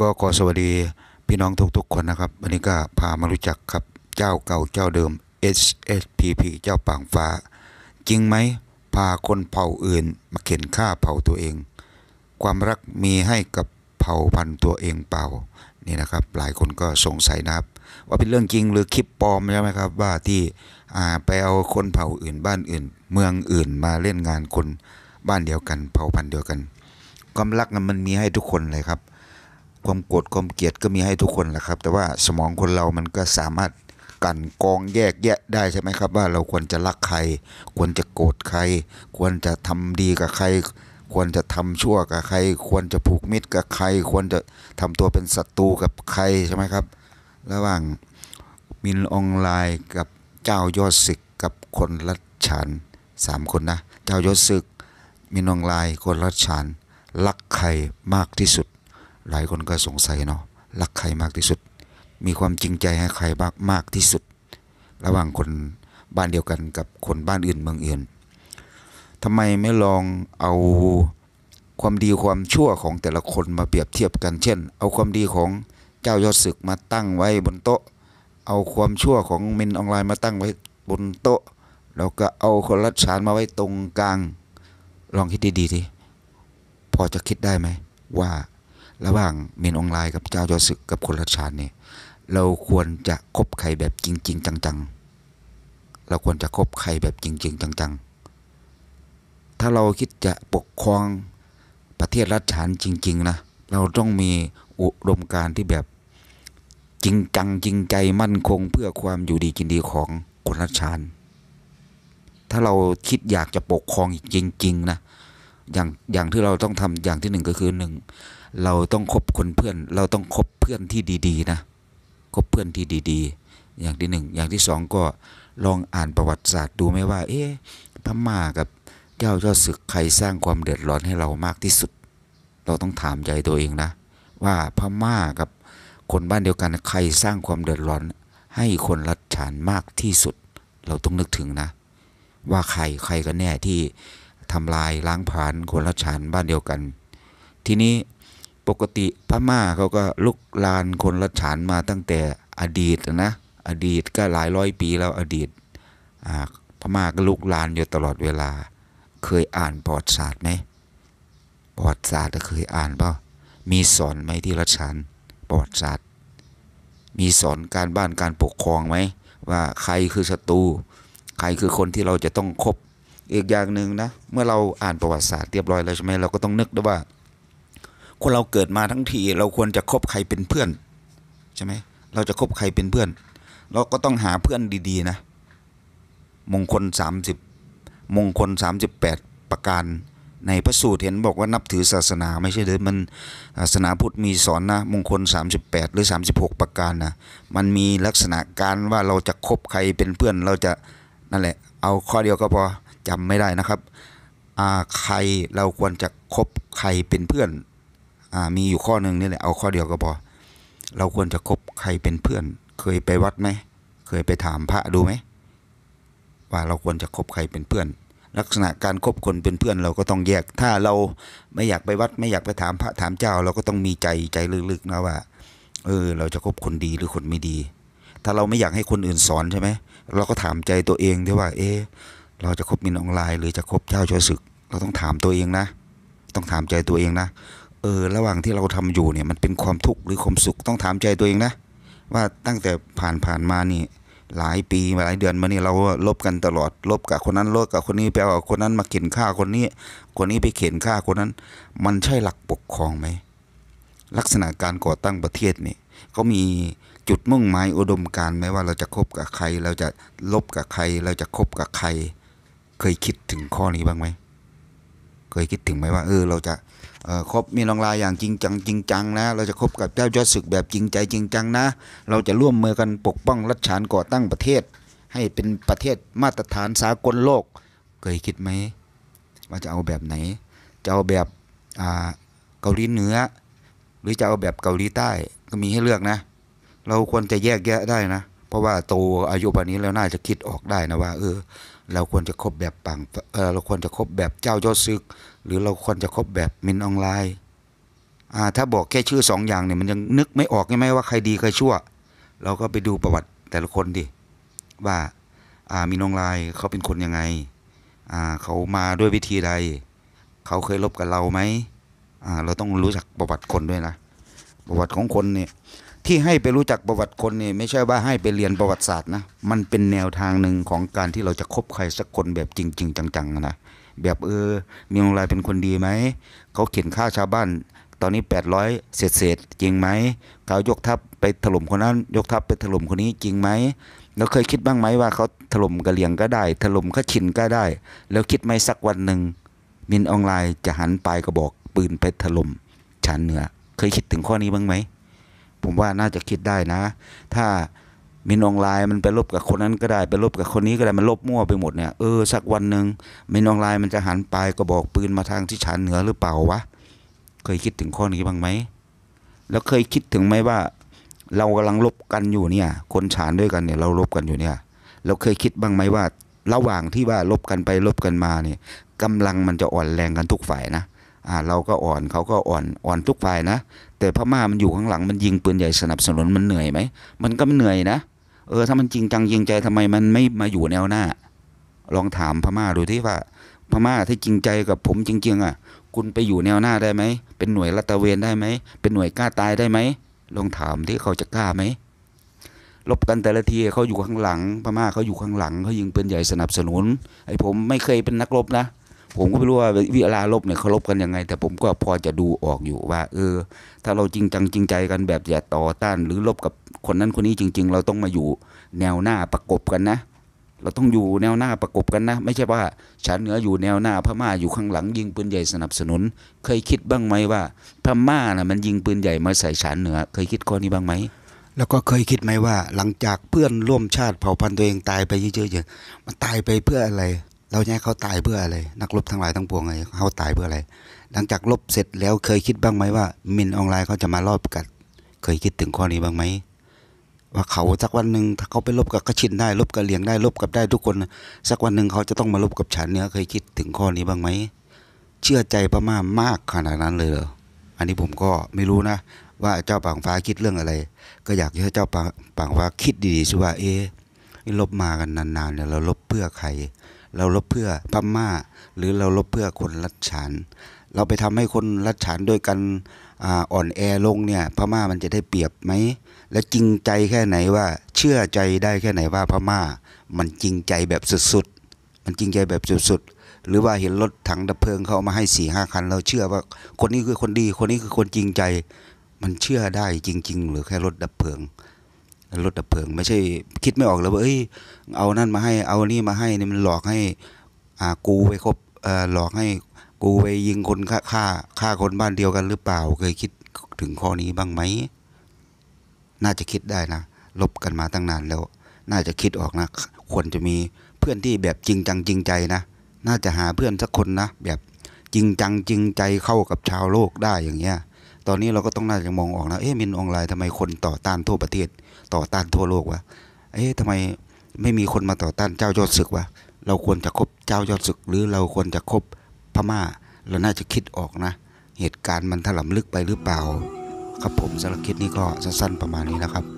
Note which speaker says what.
Speaker 1: ก็ขอสวัสดี พี่น้องทุกๆ คนนะครับวันนี้ก็พามารู้จักครับเจ้าเก่าเจ้าเดิม h s p p เจ้าป่างฟ้า จริงไหมพาคนเผ่าอื่น มาเข็นฆ่าเผ่าตัวเอง ความรักมีให้กับเผ่าพันธุ์ตัวเองเปล่านี่นะครับ หลายคนก็สงสัยนะครับ ว่าเป็นเรื่องจริงหรือคลิปปลอมใช่ไหมครับว่าที่ไปเอาคนเผ่าอื่นบ้านอื่น เมืองอื่นมาเล่นงานคน บ้านเดียวกันเผ่าพันธุ์เดียวกันความรักนั้นมันมีให้ทุกคนเลยครับความโกรธความเกลียดก็มีให้ทุกคนแหละครับ แต่ว่าสมองคนเรามันก็สามารถกันกองแยกแยะได้ใช่ไหมครับ ว่าเราควรจะรักใคร ควรจะโกรธใคร ควรจะทำดีกับใคร ควรจะทำชั่วกับใคร ควรจะผูกมิตรกับใคร ควรจะทำตัวเป็นศัตรูกับใครใช่ไหมครับ ระหว่างมินออนไลน์กับเจ้ายอดศึกกับคนรัชฉานสามคน นะเจ้ายอดศึก มินออนไลน์คนรัชฉานรักใครมากที่สุดหลายคนก็สงสัยเนาะ รักใครมากที่สุด มีความจริงใจให้ใครมากมากที่สุด ระหว่างคนบ้านเดียวกันกับคนบ้านอื่นเมืองอื่นทำไมไม่ลองเอาความดีความชั่วของแต่ละคนมาเปรียบเทียบกัน เช่น เอาความดีของเจ้ายอดศึกมาตั้งไว้บนโต๊ะ เอาความชั่วของมินออนไลน์มาตั้งไว้บนโต๊ะ แล้วก็เอาคนรัชชานมาไว้ตรงกลาง ลองคิดดีๆทีพอจะคิดได้ไหมว่าระหว่างเมนออนไลน์กับเจ้าจอศึกกับคนรัชชานเนี่ยเราควรจะคบใครแบบจริงจริงจังๆ เราควรจะคบใครแบบจริงจริงจังๆ ถ้าเราคิดจะปกครองประเทศรัชชานจริงๆนะ เราต้องมีอุดมการณ์ที่แบบจริงจังจริงใจมั่นคงเพื่อความอยู่ดีกินดีของคนรัชชาน ถ้าเราคิดอยากจะปกครองจริงๆนะ อย่างอย่างที่เราต้องทำอย่างที่หนึ่งก็คือหนึ่งเราต้องคบคนเพื่อน เราต้องคบเพื่อนที่ดีๆ นะ คบเพื่อนที่ดี ๆ อย่างที่หนึ่งอย่างที่สองก็ลองอ่านประวัติศาสตร์ดูไหมว่าเอ๊ะพม่ากับเจ้าเจ้าศึกใครสร้างความเดือดร้อนให้เรามากที่สุด เราต้องถามใจตัวเองนะ ว่าพม่ากับคนบ้านเดียวกันใครสร้างความเดือดร้อน ให้คนรัฐฉานมากที่สุด เราต้องนึกถึงนะ ว่าใครใครกันแน่ที่ทำลายล้างผลาญคนรัฐฉานบ้านเดียวกัน ทีนี้ปกติพม่าเขาก็ลุกลานคนละฉานมาตั้งแต่อดีตนะ อดีตก็หลายร้อยปีแล้วอดีตพม่าก็ลุกลานอยู่ตลอดเวลาเคยอ่านปอดศาสตร์ไหมปอดศาสตร์เคยอ่านเปล่ามีสอนไหมที่รัชานปอดศาสตร์ มีสอนการบ้านการปกครองไหมว่าใครคือศัตรูใครคือคนที่เราจะต้องคบอีกอย่างหนึ่งนะเมื่อเราอ่านประวัติศาสตร์เรียบร้อยแล้วใช่ไหมเราก็ต้องนึกด้วยว่าคนเราเกิดมาทั้งทีเราควรจะคบใครเป็นเพื่อน ใช่ไหม เราจะคบใครเป็นเพื่อน เราก็ต้องหาเพื่อนดี ๆ นะมงคล 30มงคล 38 ประการ ในพระสูตรเห็นบอกว่านับถือศาสนาไม่ใช่หรือมันศาสนาพุทธมีสอนนะมงคล 38 หรือ 36 ประการนะมันมีลักษณะการว่าเราจะคบใครเป็นเพื่อน เราจะนั่นแหละ เอาข้อเดียวก็พอจำไม่ได้นะครับ ใครเราควรจะคบใครเป็นเพื่อนมีอยู่ข้อหนึ่งนี่แหละเอาข้อเดียวก็พอ เราควรจะคบใครเป็นเพื่อน เคยไปวัดไหม เคยไปถามพระดูไหมว่าเราควรจะคบใครเป็นเพื่อน ลักษณะการครบคนเป็นเพื่อนเราก็ต้องแยก ถ้าเราไม่อยากไปวัดไม่อยากไปถามพระถามเจ้าเราก็ต้องมีใจใจลึกๆ นะว่า เออ เราจะคบคนดีหรือคนไม่ดี ถ้าเราไม่อยากให้คนอื่นสอนใช่ไหมเราก็ถามใจตัวเองที่ว่าเออเราจะคบมินออนไลน์หรือจะคบเจ้าชวศึก เราต้องถามตัวเองนะต้องถามใจตัวเองนะเออ ระหว่างที่เราทำอยู่เนี่ยมันเป็นความทุกข์หรือความสุขต้องถามใจตัวเองนะ ว่าตั้งแต่ผ่านผ่านมานี่ หลายปีหลายเดือนมานี่ เราลบกันตลอดลบกับคนนั้นลบกับคนนี้ ไปเอาคนนั้นมาเข็นฆ่าคนนี้ คนนี้ไปเข็นฆ่าคนนั้น มันใช่หลักปกครองไหมลักษณะการก่อตั้งประเทศนี่เขามีจุดมุ่งหมายอุดมการไหมว่า เราจะคบกับใคร เราจะลบกับใคร เราจะคบกับใคร เคยคิดถึงข้อนี้บ้างไหมเคยคิดถึงไหมว่าเออเราจะคบมีลองลายอย่างจริงจังจริงจังนะ เราจะคบกับเจ้ายอดศึกแบบจริงใจจริงจังนะ เราจะร่วมมือกันปกป้องรัชฐานก่อตั้งประเทศ ให้เป็นประเทศมาตรฐานสากลโลก เคยคิดไหมว่าจะเอาแบบไหนจะเอาแบบเกาหลีเหนือ หรือจะเอาแบบเกาหลีใต้ก็มีให้เลือกนะ เราควรจะแยกแยะได้นะ เพราะว่าโตอายุป่านนี้แล้วน่าจะคิดออกได้นะว่าเออเราควรจะคบแบบปังเราควรจะคบแบบเจ้ายอดซึก หรือเราควรจะคบแบบมินออนไลน์ถ้าบอกแค่ชื่อสองอย่างเนี่ยมันยังนึกไม่ออกใช่ไหมว่าใครดีใครชั่ว เราก็ไปดูประวัติแต่ละคนดิว่ามินออนไลน์เขาเป็นคนยังไง เขามาด้วยวิธีใด เขาเคยลบกับเราไหม เราต้องรู้จักประวัติคนด้วยนะประวัติของคนเนี่ยที่ให้ไปรู้จักประวัติคนนี่ไม่ใช่ว่าให้ไปเรียนประวัติศาสตร์นะ มันเป็นแนวทางหนึ่งของการที่เราจะคบใครสักคนแบบจริงจริงจังๆนะแบบเออมีองลายเป็นคนดีไหมเขาเขียนค่าชาวบ้านตอนนี้800เศษเศษจริงไหมเขายกทัพไปถล่มคนนั้นยกทัพไปถล่มคนนี้จริงไหมเราเคยคิดบ้างไหมว่าเขาถล่มกะเหลี่ยงก็ได้ ถล่มขชินก็ได้ แล้วคิดไหมสักวันหนึ่งมินออนไลน์จะหันปลายกระบอกปืนไปถล่มชานเหนือเคยคิดถึงข้อนี้บ้างไหมผมว่าน่าจะคิดได้นะ ถ้ามินออนไลน์มันไปลบกับคนนั้นก็ได้ไปลบกับคนนี้ก็ได้มันลบมั่วไปหมดเนี่ยเออสักวันหนึ่งมินออนไลน์มันจะหันไปก็บอกปืนมาทางที่ฉันเหนือหรือเปล่าวะเคยคิดถึงข้อนี้บ้างไหม แล้วเคยคิดถึงไหมว่า เรากำลังลบกันอยู่เนี่ย คนฉานด้วยกันเนี่ยเราลบกันอยู่เนี่ย เราเคยคิดบ้างไหมว่า ระหว่างที่ว่าลบกันไปลบกันมาเนี่ย กำลังมันจะอ่อนแรงกันทุกฝ่ายนะ่าเราก็อ่อนเขาก็อ่อนอ่อนทุกฝ่ายนะ แต่พม่ามันอยู่ข้างหลังมันยิงปืนใหญ่สนับสนุนมันเหนื่อยไหมมันก็เหนื่อยนะเออ ถ้ามันจริงจังยิงใจทำไม มันไม่มาอยู่แนวหน้า ลองถามพม่าดูที่ว่าพม่าที่จริงใจกับผมจริง ๆ อ่ะ คุณไปอยู่แนวหน้าได้ไหมเป็นหน่วยรัตเวนได้ไหมเป็นหน่วยกล้าตายได้ไหมลองถามที่เขาจะกล้าไหมลบกันแต่ละทีเขาอยู่ข้างหลังพม่าเขาอยู่ข้างหลังเขายิงปืนใหญ่สนับสนุน ไอ้ผมไม่เคยเป็นนักรบนะผมก็ไม่รู้ว่าวิลาลบเนี่ยเคาลบกันยังไง แต่ผมก็พอจะดูออกอยู่ว่า เออ ถ้าเราจริงจัง จริงใจกันแบบอย่าต่อต้าน หรือลบกับคนนั้นคนนี้จริง ๆ เราต้องมาอยู่แนวหน้าประกบกันนะ เราต้องอยู่แนวหน้าประกบกันนะ ไม่ใช่ว่าฉันเหนืออยู่แนวหน้าพม่าอยู่ข้างหลังยิงปืนใหญ่สนับสนุน เคยคิดบ้างไหมว่าพม่าน่ะมันยิงปืนใหญ่มาใส่ฉันเหนือ เคยคิดข้อนี้บ้างไหม แล้วก็เคยคิดไหมว่า หลังจากเพื่อนร่วมชาติเผ่าพันธุ์ตัวเองตายไปเยอะๆมันตายไปเพื่ออะไรเราเนี่ยเขาตายเพื่ออะไร นักรบทั้งหลายทั้งปวงไงเขาตายเพื่ออะไร หลังจากรบเสร็จแล้วเคยคิดบ้างไหมว่ามินออนไลน์เขาจะมารอบกัดเคยคิดถึงข้อนี้บ้างไหมว่าเขาสักวันหนึ่งถ้าเขาไปลบกับกระชินได้ลบกับเหลียงได้ลบกับได้ทุกคน สักวันหนึ่งเขาจะต้องมาลบกับฉันเนี่ยเคยคิดถึงข้อนี้บ้างไหมเชื่อใจพม่ามากขนาดนั้นเลยเหรออันนี้ผมก็ไม่รู้นะว่าเจ้าปางฟ้าคิดเรื่องอะไร ก็อยากให้เจ้าปางางฟ้าคิดดีๆสิว่าเอ๊ลบมากันนานๆเนี่ยเราลบเพื่อใครเราลบเพื่อพม่าหรือเราลบเพื่อคนรัชฉาน เราไปทำให้คนรัชฉานด้วยกันอ่อนแอลงเนี่ยพม่ามันจะได้เปรียบไหมและจริงใจแค่ไหนว่าเชื่อใจได้แค่ไหนว่าพม่ามันจริงใจแบบสุดๆมันจริงใจแบบสุดๆหรือว่าเห็นรถถังดับเพลิงเขาเอามาให้สี่ห้าคัน เราเชื่อว่าคนนี้คือคนดีคนนี้คือคนจริงใจมันเชื่อได้จริง ๆ หรือแค่รถดับเพลิงรถดับเพลิง ไม่ใช่คิดไม่ออกแล้วว่าเอ้ยเอานั่นมาให้เอานี่มาให้นี่มันหลอกให้อ่ากูไปคบเอ่อหลอกให้กูไปยิงคนฆ่าฆ่าฆ่าคนบ้านเดียวกัน หรือเปล่าเคยคิดถึงข้อนี้บ้างไหมน่าจะคิดได้นะลบกันมาตั้งนานแล้ว น่าจะคิดออกนะ ควรจะมีเพื่อนที่แบบจริงจังจริงใจนะ น่าจะหาเพื่อนสักคนนะ แบบจริงจังจริงใจเข้ากับชาวโลกได้อย่างเงี้ยตอนนี้เราก็ต้องน่าจะมองออกนะเอ๊ะมินออนไลน์ทำไมคนต่อต้านทั่วประเทศ ต่อต้านทั่วโลกวะ เอ๊ะทำไมไม่มีคนมาต่อต้านเจ้ายอดศึกวะ เราควรจะคบเจ้ายอดศึกหรือเราควรจะคบพม่า เราน่าจะคิดออกนะ เหตุการณ์มันถล่มลึกไปหรือเปล่า ครับผมสารคิดนี้ก็สั้นๆ ประมาณนี้นะครับ